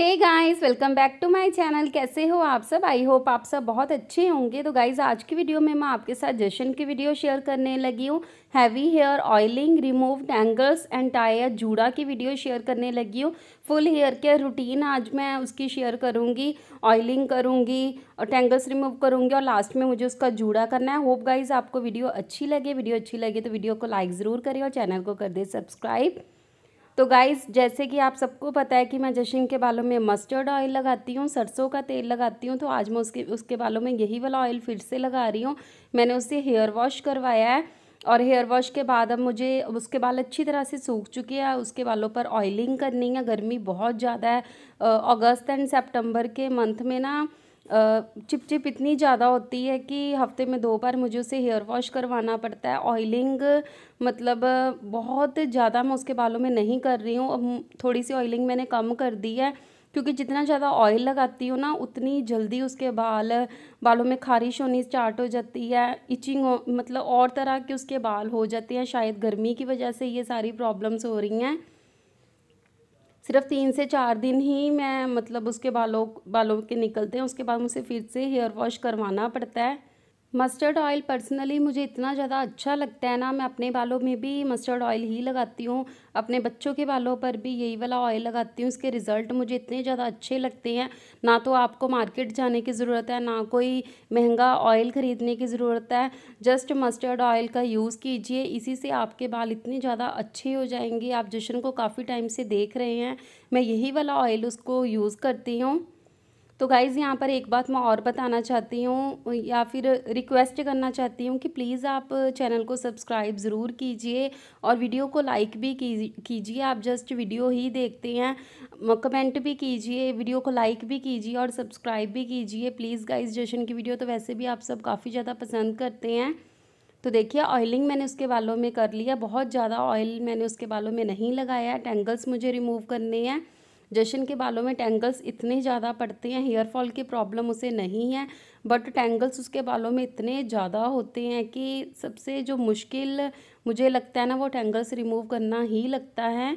hey guys welcome back to my channel कैसे हो आप सब आई होप आप सब बहुत अच्छे होंगे तो गाइस आज की वीडियो में मैं आपके साथ जशन की वीडियो शेयर करने लगी हूँ heavy hair oiling remove angles and टायर जूड़ा की वीडियो शेयर करने लगी हूँ फुल हेयर केयर रूटीन आज मैं उसकी शेयर करूँगी ऑयलिंग करूँगी और टेंगल्स रिमूव करूँगी और लास्ट में मुझे उसका जूड़ा करना है होप गाइज़ आपको वीडियो अच्छी लगे वीडियो अच्छी लगे तो वीडियो को लाइक ज़रूर करें और चैनल को कर दे सब्सक्राइब तो गाइस जैसे कि आप सबको पता है कि मैं जशन के बालों में मस्टर्ड ऑयल लगाती हूँ सरसों का तेल लगाती हूँ तो आज मैं उसके उसके बालों में यही वाला ऑयल फिर से लगा रही हूँ मैंने उससे हेयर वॉश करवाया है और हेयर वॉश के बाद अब मुझे उसके बाल अच्छी तरह से सूख चुके हैं उसके बालों पर ऑयलिंग करनी है गर्मी बहुत ज़्यादा है अगस्त एंड सेप्टेम्बर के मंथ में ना चिपचिप इतनी ज़्यादा होती है कि हफ्ते में दो बार मुझे उसे हेयर वॉश करवाना पड़ता है ऑयलिंग मतलब बहुत ज़्यादा मैं उसके बालों में नहीं कर रही हूँ अब थोड़ी सी ऑयलिंग मैंने कम कर दी है क्योंकि जितना ज़्यादा ऑयल लगाती हूँ ना उतनी जल्दी उसके बाल बालों में खारिश होनी स्टार्ट हो जाती है इचिंग हो मतलब और तरह के उसके बाल हो जाते हैं शायद गर्मी की वजह से ये सारी प्रॉब्लम्स हो रही हैं सिर्फ तीन से चार दिन ही मैं मतलब उसके बालों बालों के निकलते हैं उसके बाद मुझे फिर से हेयर वॉश करवाना पड़ता है मस्टर्ड ऑयल पर्सनली मुझे इतना ज़्यादा अच्छा लगता है ना मैं अपने बालों में भी मस्टर्ड ऑयल ही लगाती हूँ अपने बच्चों के बालों पर भी यही वाला ऑयल लगाती हूँ इसके रिज़ल्ट मुझे इतने ज़्यादा अच्छे लगते हैं ना तो आपको मार्केट जाने की ज़रूरत है ना कोई महंगा ऑयल ख़रीदने की ज़रूरत है जस्ट मस्टर्ड ऑयल का यूज़ कीजिए इसी से आपके बाल इतने ज़्यादा अच्छे हो जाएंगे आप जशन को काफ़ी टाइम से देख रहे हैं मैं यही वाला ऑयल उसको यूज़ करती हूँ तो गाइज़ यहाँ पर एक बात मैं और बताना चाहती हूँ या फिर रिक्वेस्ट करना चाहती हूँ कि प्लीज़ आप चैनल को सब्सक्राइब ज़रूर कीजिए और वीडियो को लाइक भी कीजिए आप जस्ट वीडियो ही देखते हैं कमेंट भी कीजिए वीडियो को लाइक भी कीजिए और सब्सक्राइब भी कीजिए प्लीज़ गाइज जशन की वीडियो तो वैसे भी आप सब काफ़ी ज़्यादा पसंद करते हैं तो देखिए ऑयलिंग मैंने उसके बालों में कर लिया बहुत ज़्यादा ऑयल मैंने उसके बालों में नहीं लगाया टेंगल्स मुझे रिमूव करने हैं जशन के बालों में टेंगल्स इतने ज़्यादा पड़ते हैं हेयर फॉल की प्रॉब्लम उसे नहीं है बट टेंगल्स उसके बालों में इतने ज़्यादा होते हैं कि सबसे जो मुश्किल मुझे लगता है ना वो टेंगल्स रिमूव करना ही लगता है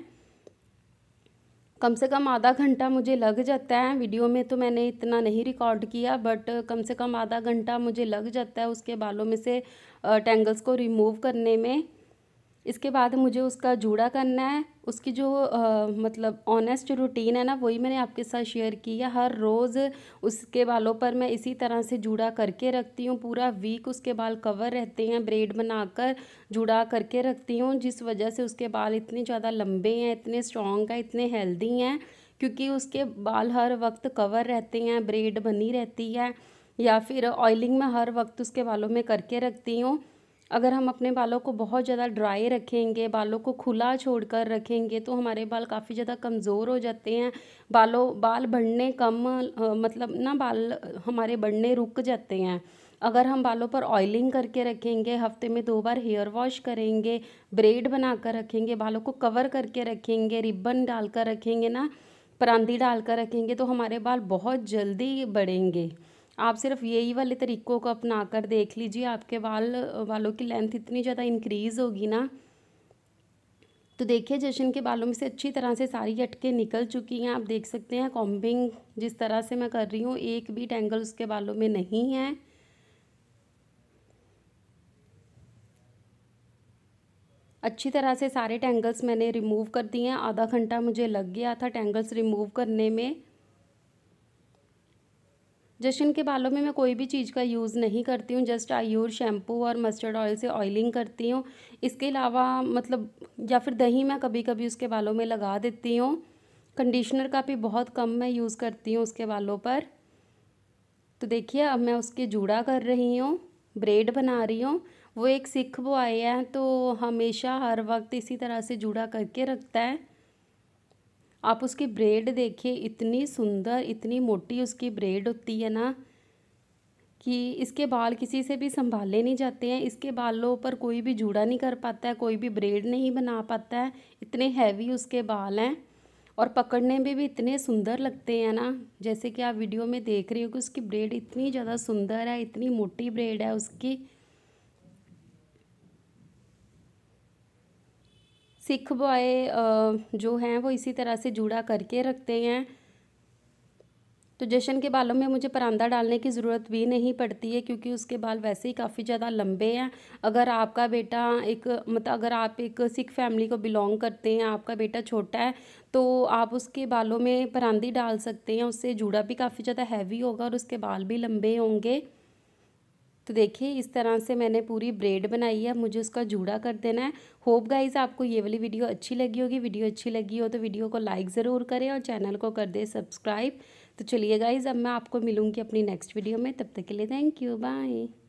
कम से कम आधा घंटा मुझे लग जाता है वीडियो में तो मैंने इतना नहीं रिकॉर्ड किया बट कम से कम आधा घंटा मुझे लग जाता है उसके बालों में से टेंगल्स को रिमूव करने में इसके बाद मुझे उसका जूड़ा करना है उसकी जो आ, मतलब ऑनेस्ट रूटीन है ना वही मैंने आपके साथ शेयर की है हर रोज़ उसके बालों पर मैं इसी तरह से जूड़ा करके रखती हूँ पूरा वीक उसके बाल कवर रहते हैं ब्रेड बनाकर जूड़ा करके रखती हूँ जिस वजह से उसके बाल इतने ज़्यादा लंबे हैं इतने स्ट्रॉन्ग हैं इतने हेल्दी हैं क्योंकि उसके बाल हर वक्त कवर रहते हैं ब्रेड बनी रहती है या फिर ऑयलिंग मैं हर वक्त उसके बालों में करके रखती हूँ अगर हम अपने बालों को बहुत ज़्यादा ड्राई रखेंगे बालों को खुला छोड़ कर रखेंगे तो हमारे बाल काफ़ी ज़्यादा कमज़ोर हो जाते हैं बालों बाल बढ़ने कम मतलब ना बाल हमारे बढ़ने रुक जाते हैं अगर हम बालों पर ऑयलिंग करके रखेंगे हफ्ते में दो बार हेयर वॉश करेंगे ब्रेड बना कर रखेंगे बालों को कवर करके रखेंगे रिबन डाल कर रखेंगे ना परांदी डाल कर रखेंगे तो हमारे बाल बहुत जल्दी बढ़ेंगे आप सिर्फ यही वाले तरीक़ों को अपना कर देख लीजिए आपके बाल बालों की लेंथ इतनी ज़्यादा इंक्रीज़ होगी ना तो देखिए जशन के बालों में से अच्छी तरह से सारी अटके निकल चुकी हैं आप देख सकते हैं कॉम्बिंग जिस तरह से मैं कर रही हूँ एक भी टैंगल उसके बालों में नहीं है अच्छी तरह से सारे टैंगल्स मैंने रिमूव कर दिए हैं आधा घंटा मुझे लग गया था टैंगल्स रिमूव करने में जश्न के बालों में मैं कोई भी चीज़ का यूज़ नहीं करती हूँ जस्ट आयूर शैम्पू और मस्टर्ड ऑयल से ऑयलिंग करती हूँ इसके अलावा मतलब या फिर दही मैं कभी कभी उसके बालों में लगा देती हूँ कंडीशनर का भी बहुत कम मैं यूज़ करती हूँ उसके बालों पर तो देखिए अब मैं उसके जूड़ा कर रही हूँ ब्रेड बना रही हूँ वो एक सिख बॉय है तो हमेशा हर वक्त इसी तरह से जूड़ा करके रखता है आप उसकी ब्रेड देखिए इतनी सुंदर इतनी मोटी उसकी ब्रेड होती है ना कि इसके बाल किसी से भी संभाले नहीं जाते हैं इसके बालों पर कोई भी जूड़ा नहीं कर पाता है कोई भी ब्रेड नहीं बना पाता है इतने हैवी उसके बाल हैं और पकड़ने में भी इतने सुंदर लगते हैं ना जैसे कि आप वीडियो में देख रहे हो कि उसकी ब्रेड इतनी ज़्यादा सुंदर है इतनी मोटी ब्रेड है उसकी सिख बॉय जो हैं वो इसी तरह से जुड़ा करके रखते हैं तो जशन के बालों में मुझे परांदा डालने की ज़रूरत भी नहीं पड़ती है क्योंकि उसके बाल वैसे ही काफ़ी ज़्यादा लंबे हैं अगर आपका बेटा एक मतलब अगर आप एक सिख फैमिली को बिलोंग करते हैं आपका बेटा छोटा है तो आप उसके बालों में परांदी डाल सकते हैं उससे जूड़ा भी काफ़ी ज़्यादा हैवी होगा और उसके बाल भी लंबे होंगे तो देखिए इस तरह से मैंने पूरी ब्रेड बनाई है मुझे उसका जूड़ा कर देना है होप गाइज आपको ये वाली वीडियो अच्छी लगी होगी वीडियो अच्छी लगी हो तो वीडियो को लाइक ज़रूर करें और चैनल को कर दे सब्सक्राइब तो चलिए गाइज़ अब मैं आपको मिलूँगी अपनी नेक्स्ट वीडियो में तब तक के लिए थैंक यू बाय